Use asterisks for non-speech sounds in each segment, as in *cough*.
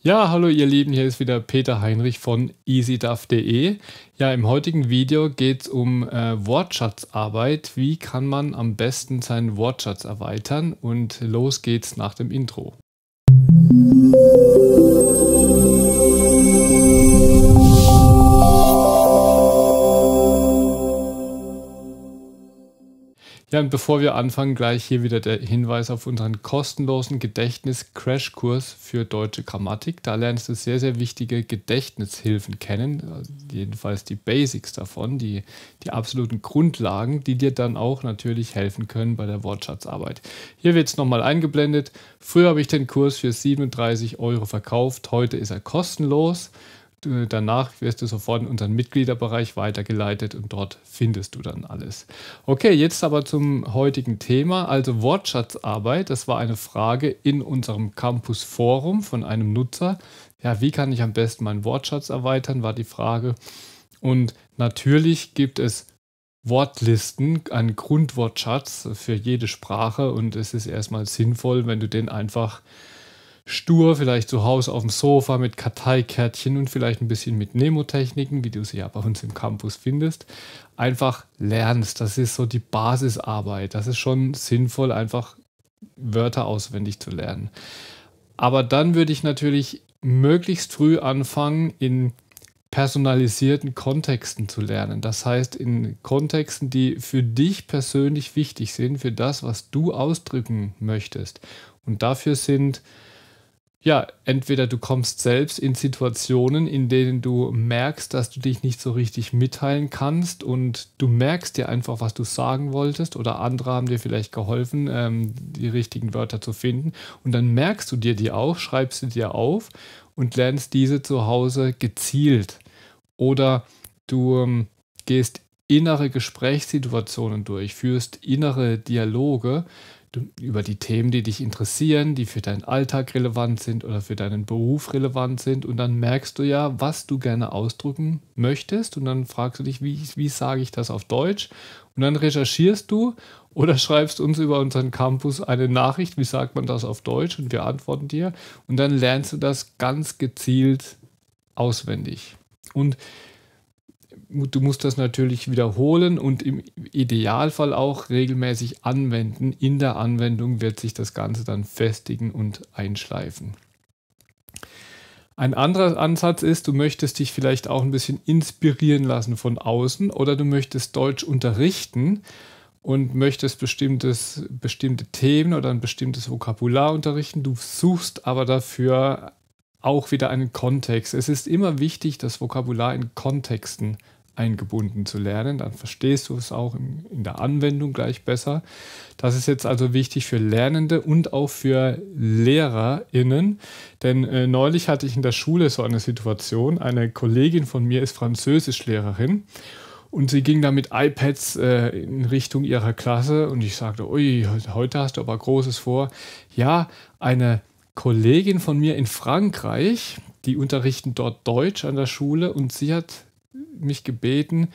Ja, hallo ihr Lieben, hier ist wieder Peter Heinrich von easyduff.de. Ja, im heutigen Video geht es um äh, Wortschatzarbeit. Wie kann man am besten seinen Wortschatz erweitern? Und los geht's nach dem Intro. Musik Ja, und bevor wir anfangen, gleich hier wieder der Hinweis auf unseren kostenlosen Gedächtnis-Crashkurs für deutsche Grammatik. Da lernst du sehr, sehr wichtige Gedächtnishilfen kennen, also jedenfalls die Basics davon, die, die absoluten Grundlagen, die dir dann auch natürlich helfen können bei der Wortschatzarbeit. Hier wird es nochmal eingeblendet. Früher habe ich den Kurs für 37 Euro verkauft, heute ist er kostenlos danach wirst du sofort in unseren Mitgliederbereich weitergeleitet und dort findest du dann alles. Okay, jetzt aber zum heutigen Thema, also Wortschatzarbeit. Das war eine Frage in unserem Campus Forum von einem Nutzer. Ja, wie kann ich am besten meinen Wortschatz erweitern, war die Frage. Und natürlich gibt es Wortlisten, einen Grundwortschatz für jede Sprache und es ist erstmal sinnvoll, wenn du den einfach äh, stur, vielleicht zu Hause auf dem Sofa mit Karteikärtchen und vielleicht ein bisschen mit Nemotechniken, wie du sie ja bei uns im Campus findest, einfach lernst. Das ist so die Basisarbeit. Das ist schon sinnvoll, einfach Wörter auswendig zu lernen. Aber dann würde ich natürlich möglichst früh anfangen, in personalisierten Kontexten zu lernen. Das heißt, in Kontexten, die für dich persönlich wichtig sind, für das, was du ausdrücken möchtest. Und dafür sind ja, entweder du kommst selbst in Situationen, in denen du merkst, dass du dich nicht so richtig mitteilen kannst und du merkst dir einfach, was du sagen wolltest oder andere haben dir vielleicht geholfen, ähm, die richtigen Wörter zu finden und dann merkst du dir die auch, schreibst sie dir auf und lernst diese zu Hause gezielt oder du ähm, gehst innere Gesprächssituationen durch, führst innere Dialoge, über die Themen, die dich interessieren, die für deinen Alltag relevant sind oder für deinen Beruf relevant sind. Und dann merkst du ja, was du gerne ausdrücken möchtest. Und dann fragst du dich, wie, wie sage ich das auf Deutsch? Und dann recherchierst du oder *laughs* schreibst uns über unseren Campus eine Nachricht, wie sagt man das auf Deutsch? Und wir antworten dir. Und dann lernst du das ganz gezielt auswendig. Und du musst das natürlich wiederholen und im Idealfall auch regelmäßig anwenden. In der Anwendung wird sich das Ganze dann festigen und einschleifen. Ein anderer Ansatz ist, du möchtest dich vielleicht auch ein bisschen inspirieren lassen von außen oder du möchtest Deutsch unterrichten und möchtest bestimmtes, bestimmte Themen oder ein bestimmtes Vokabular unterrichten. Du suchst aber dafür auch wieder einen Kontext. Es ist immer wichtig, das Vokabular in Kontexten eingebunden zu lernen. Dann verstehst du es auch in, der Anwendung gleich besser. Das ist jetzt also wichtig für Lernende und auch für LehrerInnen. Denn äh, neulich hatte ich in der Schule so eine Situation. Eine Kollegin von mir ist Französischlehrerin. Und sie ging da mit iPads äh, in Richtung ihrer Klasse und ich sagte, ui, heute hast du aber Großes vor. Ja, eine Kollegin von mir in Frankreich, die unterrichten dort Deutsch an der Schule und sie hat mich gebeten,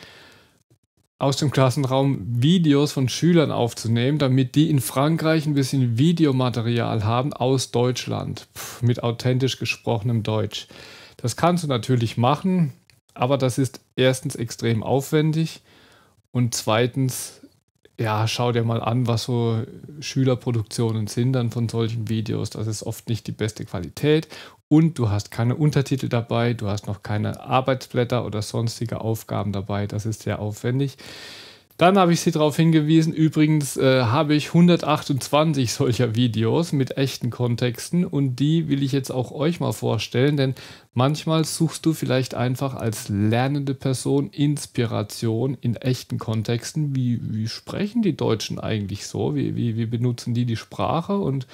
aus dem Klassenraum Videos von Schülern aufzunehmen, damit die in Frankreich ein bisschen Videomaterial haben aus Deutschland Pff, mit authentisch gesprochenem Deutsch. Das kannst du natürlich machen, aber das ist erstens extrem aufwendig und zweitens ja, schau dir mal an, was so Schülerproduktionen sind dann von solchen Videos. Das ist oft nicht die beste Qualität und du hast keine Untertitel dabei, du hast noch keine Arbeitsblätter oder sonstige Aufgaben dabei. Das ist sehr aufwendig. Dann habe ich sie darauf hingewiesen, übrigens äh, habe ich 128 solcher Videos mit echten Kontexten und die will ich jetzt auch euch mal vorstellen, denn manchmal suchst du vielleicht einfach als lernende Person Inspiration in echten Kontexten. Wie, wie sprechen die Deutschen eigentlich so? Wie, wie, wie benutzen die die Sprache? Und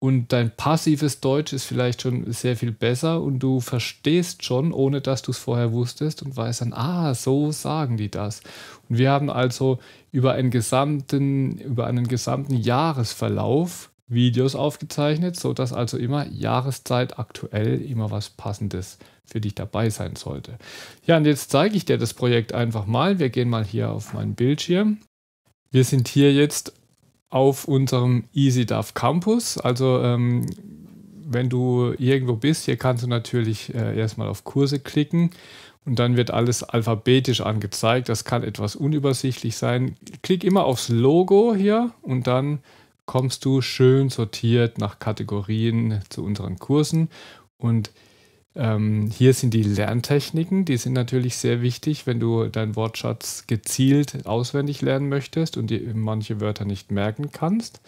und dein passives Deutsch ist vielleicht schon sehr viel besser und du verstehst schon, ohne dass du es vorher wusstest und weißt dann, ah, so sagen die das. Und wir haben also über einen gesamten, über einen gesamten Jahresverlauf Videos aufgezeichnet, sodass also immer Jahreszeit aktuell immer was Passendes für dich dabei sein sollte. Ja, und jetzt zeige ich dir das Projekt einfach mal. Wir gehen mal hier auf meinen Bildschirm. Wir sind hier jetzt auf unserem EasyDAV Campus. Also ähm, wenn du irgendwo bist, hier kannst du natürlich äh, erstmal auf Kurse klicken und dann wird alles alphabetisch angezeigt. Das kann etwas unübersichtlich sein. Klick immer aufs Logo hier und dann kommst du schön sortiert nach Kategorien zu unseren Kursen und ähm, hier sind die Lerntechniken, die sind natürlich sehr wichtig, wenn du deinen Wortschatz gezielt auswendig lernen möchtest und dir manche Wörter nicht merken kannst.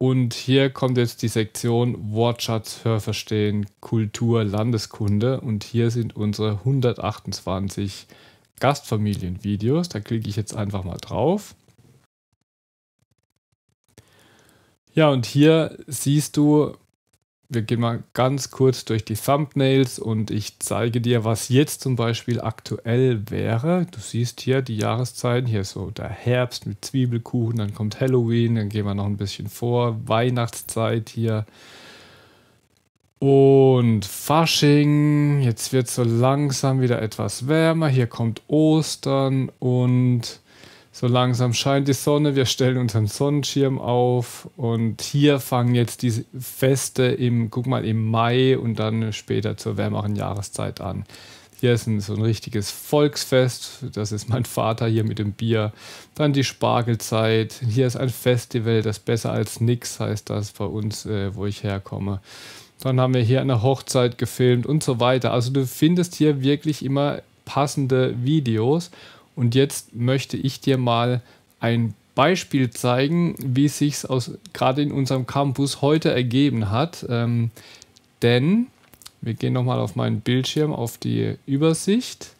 Und hier kommt jetzt die Sektion Wortschatz, Hörverstehen, Kultur, Landeskunde. Und hier sind unsere 128 Gastfamilienvideos. Da klicke ich jetzt einfach mal drauf. Ja, und hier siehst du, wir gehen mal ganz kurz durch die Thumbnails und ich zeige dir, was jetzt zum Beispiel aktuell wäre. Du siehst hier die Jahreszeiten. Hier ist so der Herbst mit Zwiebelkuchen, dann kommt Halloween, dann gehen wir noch ein bisschen vor. Weihnachtszeit hier. Und Fasching. Jetzt wird es so langsam wieder etwas wärmer. Hier kommt Ostern und so langsam scheint die Sonne, wir stellen unseren Sonnenschirm auf und hier fangen jetzt die Feste im, guck mal, im Mai und dann später zur wärmeren Jahreszeit an. Hier ist ein, so ein richtiges Volksfest, das ist mein Vater hier mit dem Bier. Dann die Spargelzeit, hier ist ein Festival, das besser als nix heißt das bei uns, äh, wo ich herkomme. Dann haben wir hier eine Hochzeit gefilmt und so weiter. Also du findest hier wirklich immer passende Videos und jetzt möchte ich dir mal ein Beispiel zeigen, wie sich es gerade in unserem Campus heute ergeben hat. Ähm, denn wir gehen nochmal auf meinen Bildschirm, auf die Übersicht.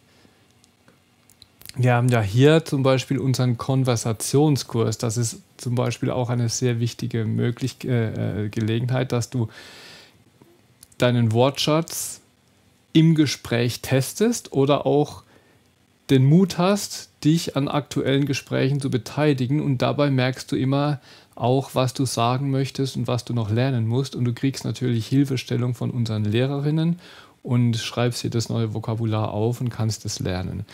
Wir haben ja hier zum Beispiel unseren Konversationskurs. Das ist zum Beispiel auch eine sehr wichtige Möglich äh, äh Gelegenheit, dass du deinen Wortschatz im Gespräch testest oder auch den Mut hast, dich an aktuellen Gesprächen zu beteiligen und dabei merkst du immer auch, was du sagen möchtest und was du noch lernen musst und du kriegst natürlich Hilfestellung von unseren Lehrerinnen und schreibst dir das neue Vokabular auf und kannst es lernen.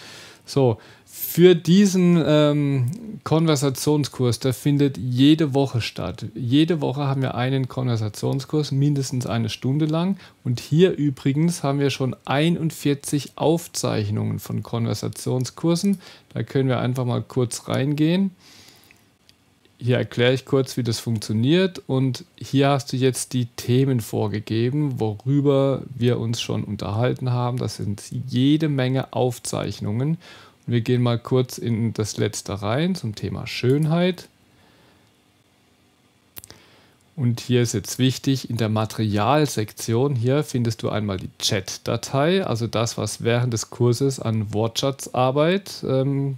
So, für diesen ähm, Konversationskurs, der findet jede Woche statt. Jede Woche haben wir einen Konversationskurs, mindestens eine Stunde lang. Und hier übrigens haben wir schon 41 Aufzeichnungen von Konversationskursen. Da können wir einfach mal kurz reingehen hier erkläre ich kurz, wie das funktioniert und hier hast du jetzt die Themen vorgegeben, worüber wir uns schon unterhalten haben. Das sind jede Menge Aufzeichnungen. Wir gehen mal kurz in das letzte rein zum Thema Schönheit. Und hier ist jetzt wichtig, in der Materialsektion hier findest du einmal die Chat-Datei, also das, was während des Kurses an Wortschatzarbeit ähm,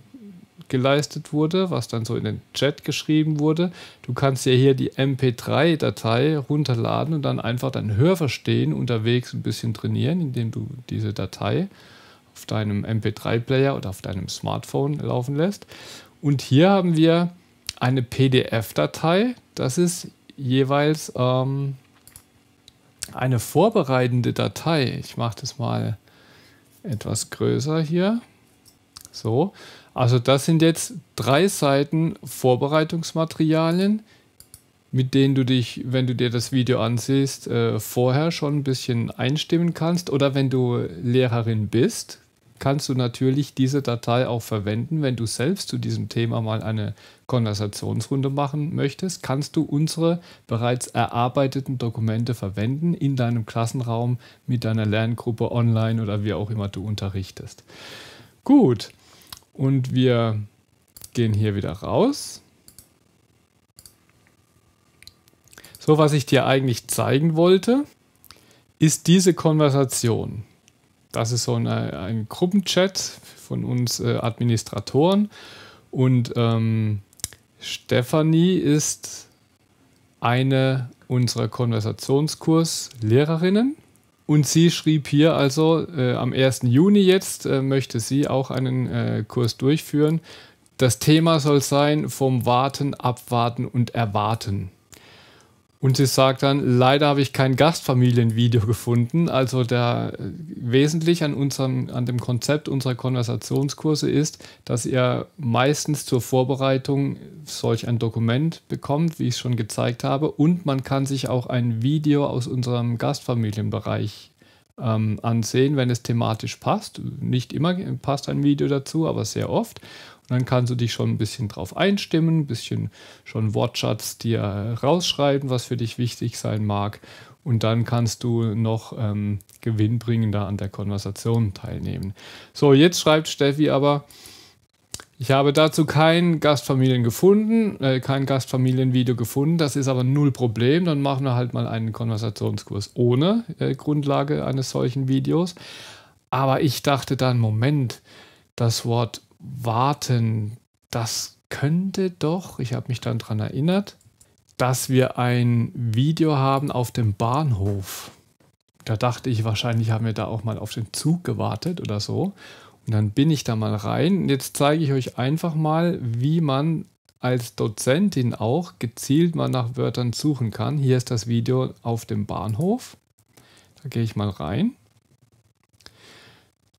geleistet wurde, was dann so in den Chat geschrieben wurde. Du kannst ja hier die MP3-Datei runterladen und dann einfach dein Hörverstehen unterwegs ein bisschen trainieren, indem du diese Datei auf deinem MP3-Player oder auf deinem Smartphone laufen lässt. Und hier haben wir eine PDF-Datei. Das ist jeweils ähm, eine vorbereitende Datei. Ich mache das mal etwas größer hier. So, also das sind jetzt drei Seiten Vorbereitungsmaterialien, mit denen du dich, wenn du dir das Video ansiehst, äh, vorher schon ein bisschen einstimmen kannst. Oder wenn du Lehrerin bist, kannst du natürlich diese Datei auch verwenden. Wenn du selbst zu diesem Thema mal eine Konversationsrunde machen möchtest, kannst du unsere bereits erarbeiteten Dokumente verwenden in deinem Klassenraum mit deiner Lerngruppe online oder wie auch immer du unterrichtest. Gut. Und wir gehen hier wieder raus. So, was ich dir eigentlich zeigen wollte, ist diese Konversation. Das ist so eine, ein Gruppenchat von uns äh, Administratoren. Und ähm, Stefanie ist eine unserer Konversationskursllehrerinnen. Und sie schrieb hier also, äh, am 1. Juni jetzt äh, möchte sie auch einen äh, Kurs durchführen. Das Thema soll sein vom Warten, Abwarten und Erwarten. Und sie sagt dann, leider habe ich kein Gastfamilienvideo gefunden. Also der äh, wesentlich an unserem, an dem Konzept unserer Konversationskurse ist, dass ihr meistens zur Vorbereitung solch ein Dokument bekommt, wie ich es schon gezeigt habe. Und man kann sich auch ein Video aus unserem Gastfamilienbereich ähm, ansehen, wenn es thematisch passt. Nicht immer passt ein Video dazu, aber sehr oft. Dann kannst du dich schon ein bisschen drauf einstimmen, ein bisschen schon Wortschatz dir rausschreiben, was für dich wichtig sein mag. Und dann kannst du noch ähm, gewinnbringender an der Konversation teilnehmen. So, jetzt schreibt Steffi aber, ich habe dazu kein Gastfamilien gefunden, äh, kein Gastfamilienvideo gefunden. Das ist aber null Problem. Dann machen wir halt mal einen Konversationskurs ohne äh, Grundlage eines solchen Videos. Aber ich dachte dann, Moment, das Wort warten, das könnte doch, ich habe mich dann daran erinnert, dass wir ein Video haben auf dem Bahnhof. Da dachte ich, wahrscheinlich haben wir da auch mal auf den Zug gewartet oder so. Und dann bin ich da mal rein. Und jetzt zeige ich euch einfach mal, wie man als Dozentin auch gezielt mal nach Wörtern suchen kann. Hier ist das Video auf dem Bahnhof. Da gehe ich mal rein.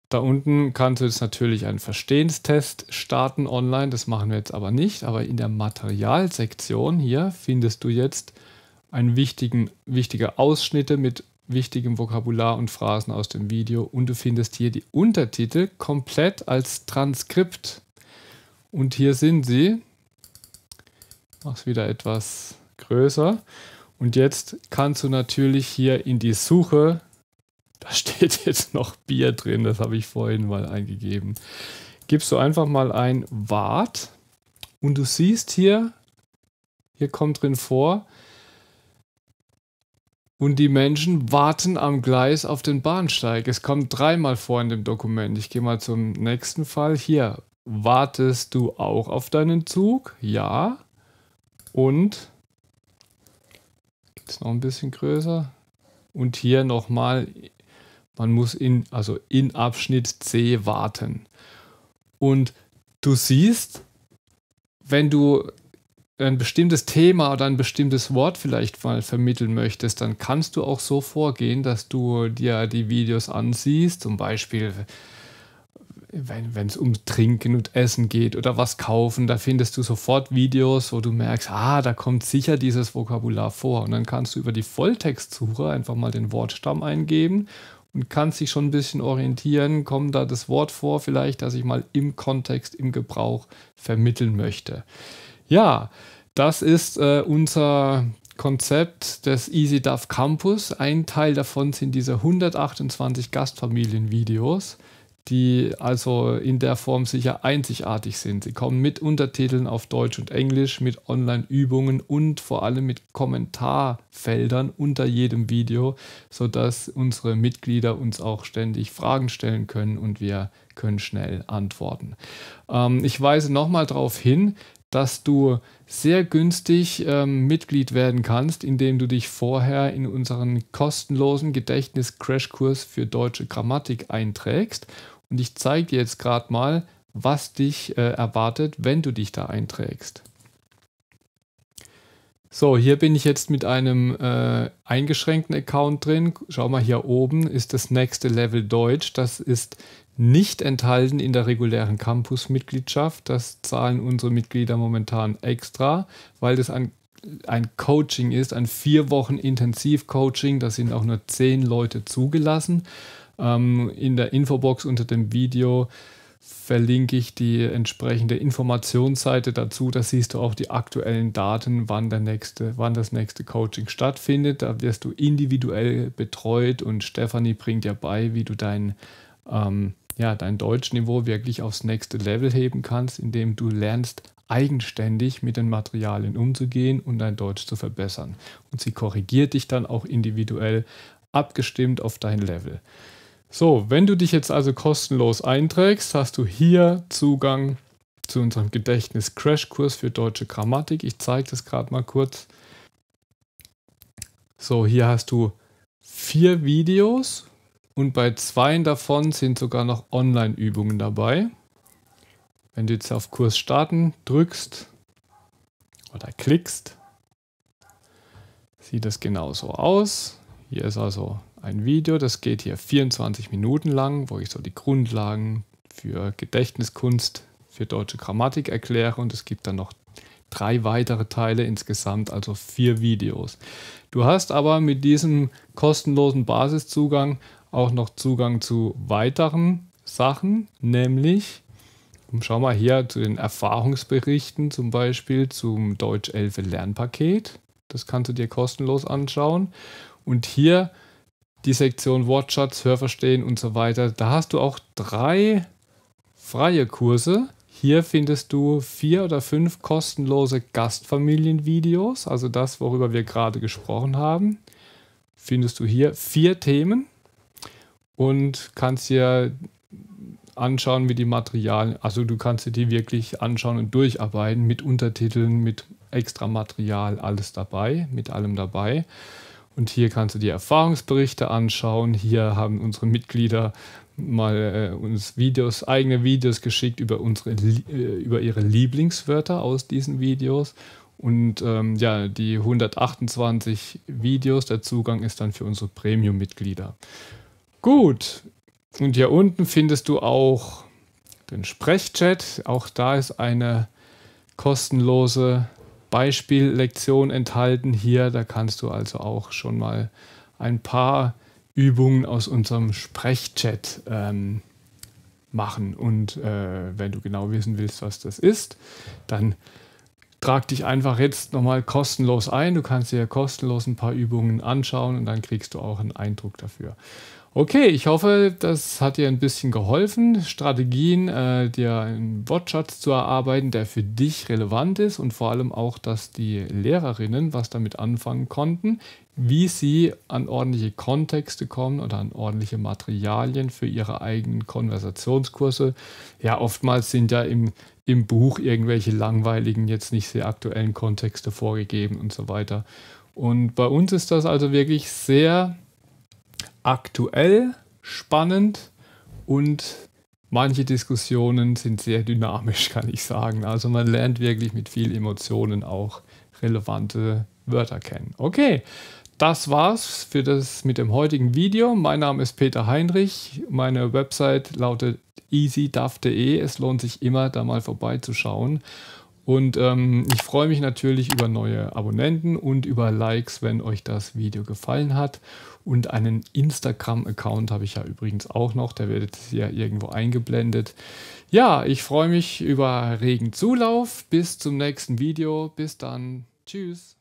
Da unten kannst du jetzt natürlich einen Verstehenstest starten online, das machen wir jetzt aber nicht, aber in der Materialsektion hier findest du jetzt einen wichtigen, wichtige Ausschnitte mit wichtigem Vokabular und Phrasen aus dem Video und du findest hier die Untertitel komplett als Transkript. Und hier sind sie. Mach's wieder etwas größer. Und jetzt kannst du natürlich hier in die Suche da steht *laughs* jetzt noch Bier drin, das habe ich vorhin mal eingegeben. Gibst du einfach mal ein Wart und du siehst hier, hier kommt drin vor, und die Menschen warten am Gleis auf den Bahnsteig. Es kommt dreimal vor in dem Dokument. Ich gehe mal zum nächsten Fall. Hier, wartest du auch auf deinen Zug? Ja. Und ist noch ein bisschen größer. Und hier nochmal man muss in, also in Abschnitt C warten. Und du siehst, wenn du ein bestimmtes Thema oder ein bestimmtes Wort vielleicht mal vermitteln möchtest, dann kannst du auch so vorgehen, dass du dir die Videos ansiehst, zum Beispiel wenn es um Trinken und Essen geht oder was kaufen, da findest du sofort Videos, wo du merkst, ah, da kommt sicher dieses Vokabular vor. Und dann kannst du über die Volltextsuche einfach mal den Wortstamm eingeben und kann sich schon ein bisschen orientieren, kommt da das Wort vor vielleicht, das ich mal im Kontext, im Gebrauch vermitteln möchte. Ja, das ist äh, unser Konzept des EasyDAF Campus. Ein Teil davon sind diese 128 Gastfamilienvideos. videos die also in der Form sicher einzigartig sind. Sie kommen mit Untertiteln auf Deutsch und Englisch, mit Online-Übungen und vor allem mit Kommentarfeldern unter jedem Video, sodass unsere Mitglieder uns auch ständig Fragen stellen können und wir können schnell antworten. Ähm, ich weise nochmal darauf hin, dass du sehr günstig ähm, Mitglied werden kannst, indem du dich vorher in unseren kostenlosen Gedächtnis-Crashkurs für deutsche Grammatik einträgst und ich zeige dir jetzt gerade mal, was dich äh, erwartet, wenn du dich da einträgst. So, hier bin ich jetzt mit einem äh, eingeschränkten Account drin. Schau mal hier oben ist das nächste Level Deutsch. Das ist nicht enthalten in der regulären Campus-Mitgliedschaft. Das zahlen unsere Mitglieder momentan extra, weil das ein, ein Coaching ist, ein vier Wochen Intensiv-Coaching. Da sind auch nur zehn Leute zugelassen. Ähm, in der Infobox unter dem Video verlinke ich die entsprechende Informationsseite dazu. Da siehst du auch die aktuellen Daten, wann, der nächste, wann das nächste Coaching stattfindet. Da wirst du individuell betreut und Stefanie bringt dir bei, wie du dein, ähm, ja, dein Deutschniveau wirklich aufs nächste Level heben kannst, indem du lernst, eigenständig mit den Materialien umzugehen und dein Deutsch zu verbessern. Und sie korrigiert dich dann auch individuell abgestimmt auf dein Level. So, wenn du dich jetzt also kostenlos einträgst, hast du hier Zugang zu unserem Gedächtnis-Crashkurs für deutsche Grammatik. Ich zeige das gerade mal kurz. So, hier hast du vier Videos und bei zwei davon sind sogar noch Online-Übungen dabei. Wenn du jetzt auf Kurs starten drückst oder klickst, sieht das genauso aus. Hier ist also ein Video, das geht hier 24 Minuten lang, wo ich so die Grundlagen für Gedächtniskunst, für deutsche Grammatik erkläre und es gibt dann noch drei weitere Teile insgesamt, also vier Videos. Du hast aber mit diesem kostenlosen Basiszugang auch noch Zugang zu weiteren Sachen, nämlich, schau mal hier zu den Erfahrungsberichten zum Beispiel zum Deutsch elfe Lernpaket. Das kannst du dir kostenlos anschauen. Und hier die Sektion Wortschatz, Hörverstehen und so weiter. Da hast du auch drei freie Kurse. Hier findest du vier oder fünf kostenlose Gastfamilienvideos, also das, worüber wir gerade gesprochen haben. Findest du hier vier Themen und kannst dir anschauen, wie die Materialien, also du kannst dir die wirklich anschauen und durcharbeiten mit Untertiteln, mit extra Material, alles dabei, mit allem dabei. Und hier kannst du die Erfahrungsberichte anschauen. Hier haben unsere Mitglieder mal äh, uns Videos, eigene Videos geschickt über, unsere, äh, über ihre Lieblingswörter aus diesen Videos. Und ähm, ja, die 128 Videos, der Zugang ist dann für unsere Premium-Mitglieder. Gut, und hier unten findest du auch den Sprechchat. Auch da ist eine kostenlose Beispiellektion enthalten hier. Da kannst du also auch schon mal ein paar Übungen aus unserem Sprechchat ähm, machen. Und äh, wenn du genau wissen willst, was das ist, dann trag dich einfach jetzt nochmal kostenlos ein. Du kannst dir kostenlos ein paar Übungen anschauen und dann kriegst du auch einen Eindruck dafür. Okay, ich hoffe, das hat dir ein bisschen geholfen, Strategien, äh, dir einen Wortschatz zu erarbeiten, der für dich relevant ist und vor allem auch, dass die Lehrerinnen was damit anfangen konnten, wie sie an ordentliche Kontexte kommen oder an ordentliche Materialien für ihre eigenen Konversationskurse. Ja, oftmals sind ja im, im Buch irgendwelche langweiligen, jetzt nicht sehr aktuellen Kontexte vorgegeben und so weiter. Und bei uns ist das also wirklich sehr aktuell, spannend und manche Diskussionen sind sehr dynamisch, kann ich sagen. Also man lernt wirklich mit viel Emotionen auch relevante Wörter kennen. Okay, das war's für das mit dem heutigen Video. Mein Name ist Peter Heinrich. Meine Website lautet easyduff.de. Es lohnt sich immer, da mal vorbeizuschauen. Und ähm, ich freue mich natürlich über neue Abonnenten und über Likes, wenn euch das Video gefallen hat. Und einen Instagram-Account habe ich ja übrigens auch noch. Der wird jetzt hier irgendwo eingeblendet. Ja, ich freue mich über regen Zulauf. Bis zum nächsten Video. Bis dann. Tschüss.